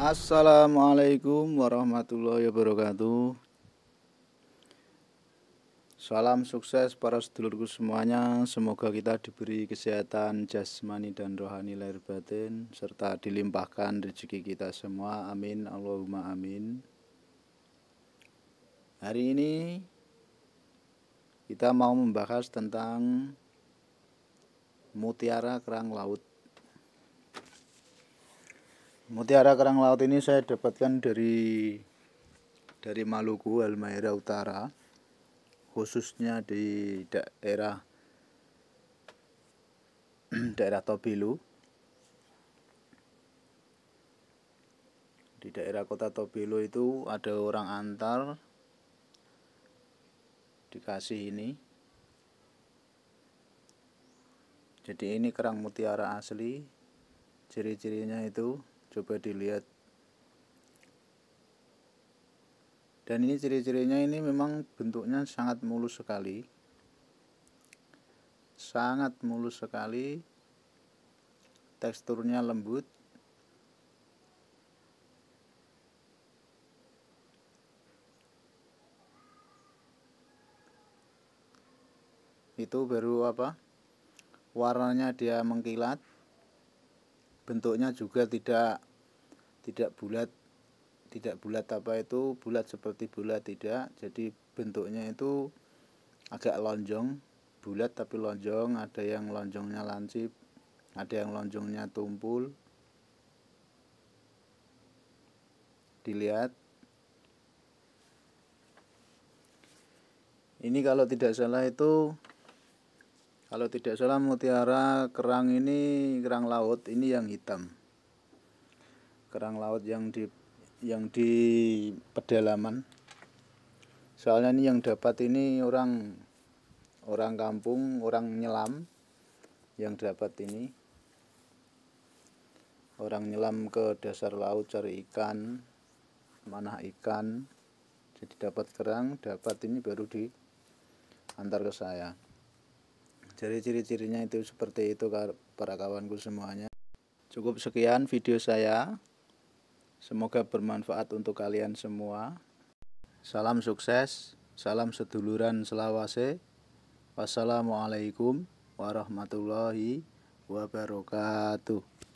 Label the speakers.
Speaker 1: Assalamualaikum warahmatullahi wabarakatuh Salam sukses para sedulurku semuanya Semoga kita diberi kesehatan jasmani dan rohani lahir batin Serta dilimpahkan rezeki kita semua Amin Allahumma amin Hari ini kita mau membahas tentang mutiara kerang laut Mutiara kerang laut ini saya dapatkan dari dari Maluku, Halmahera Utara, khususnya di daerah daerah Tobilu. Di daerah kota Tobilu itu ada orang antar dikasih ini. Jadi ini kerang mutiara asli. Ciri-cirinya itu coba dilihat dan ini ciri-cirinya ini memang bentuknya sangat mulus sekali sangat mulus sekali teksturnya lembut itu baru apa warnanya dia mengkilat bentuknya juga tidak tidak bulat tidak bulat apa itu bulat seperti bola tidak jadi bentuknya itu agak lonjong bulat tapi lonjong ada yang lonjongnya lancip ada yang lonjongnya tumpul dilihat ini kalau tidak salah itu kalau tidak salah mutiara kerang ini kerang laut ini yang hitam. Kerang laut yang di yang di pedalaman. Soalnya ini yang dapat ini orang orang kampung, orang nyelam yang dapat ini. Orang nyelam ke dasar laut cari ikan, manah ikan. Jadi dapat kerang, dapat ini baru di antar ke saya. Jadi ciri-cirinya itu seperti itu para kawanku semuanya. Cukup sekian video saya. Semoga bermanfaat untuk kalian semua. Salam sukses, salam seduluran selawase. Wassalamualaikum warahmatullahi wabarakatuh.